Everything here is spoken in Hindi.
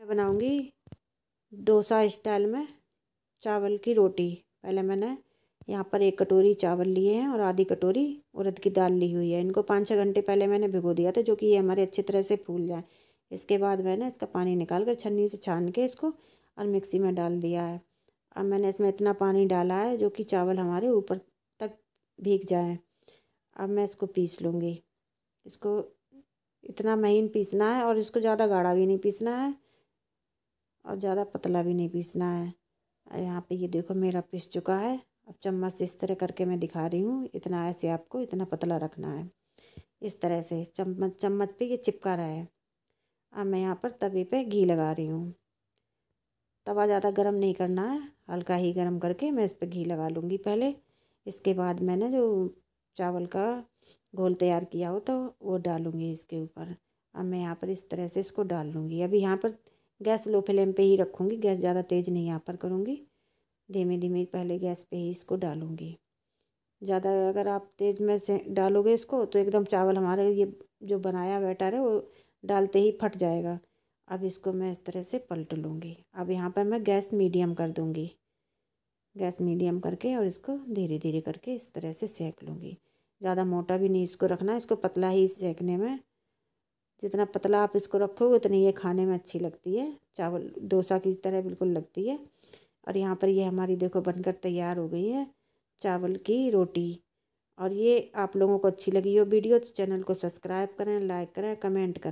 मैं बनाऊंगी डोसा स्टाइल में चावल की रोटी पहले मैंने यहाँ पर एक कटोरी चावल लिए हैं और आधी कटोरी उड़द की दाल ली हुई है इनको पाँच छः घंटे पहले मैंने भिगो दिया था जो कि ये हमारे अच्छी तरह से फूल जाए इसके बाद मैंने इसका पानी निकाल कर छन्नी से छान के इसको और मिक्सी में डाल दिया है अब मैंने इसमें इतना पानी डाला है जो कि चावल हमारे ऊपर तक भीग जाए अब मैं इसको पीस लूँगी इसको इतना महीन पीसना है और इसको ज़्यादा गाढ़ा भी नहीं पीसना है और ज़्यादा पतला भी नहीं पीसना है यहाँ पे ये देखो मेरा पिस चुका है अब चम्मच से इस तरह करके मैं दिखा रही हूँ इतना ऐसे आपको इतना पतला रखना है इस तरह से चम्मच चम्मच पे ये चिपका रहा है अब मैं यहाँ पर तवे पे घी लगा रही हूँ तवा ज़्यादा गर्म नहीं करना है हल्का ही गर्म करके मैं इस पर घी लगा लूँगी पहले इसके बाद मैंने जो चावल का घोल तैयार किया हो तो वो डालूँगी इसके ऊपर अब मैं यहाँ पर इस तरह से इसको डाल लूँगी अभी यहाँ पर गैस लो फ्लेम पे ही रखूँगी गैस ज़्यादा तेज़ नहीं यहाँ पर करूँगी धीमे धीमे पहले गैस पे ही इसको डालूँगी ज़्यादा अगर आप तेज़ में से डालोगे इसको तो एकदम चावल हमारे ये जो बनाया बैटर है वो डालते ही फट जाएगा अब इसको मैं इस तरह से पलट लूँगी अब यहाँ पर मैं गैस मीडियम कर दूँगी गैस मीडियम करके और इसको धीरे धीरे करके इस तरह से सेक लूँगी ज़्यादा मोटा भी नहीं इसको रखना इसको पतला ही सेकने में जितना पतला आप इसको रखोगे उतनी ये खाने में अच्छी लगती है चावल डोसा की तरह बिल्कुल लगती है और यहाँ पर ये हमारी देखो बनकर तैयार हो गई है चावल की रोटी और ये आप लोगों को अच्छी लगी हो वीडियो तो चैनल को सब्सक्राइब करें लाइक करें कमेंट करें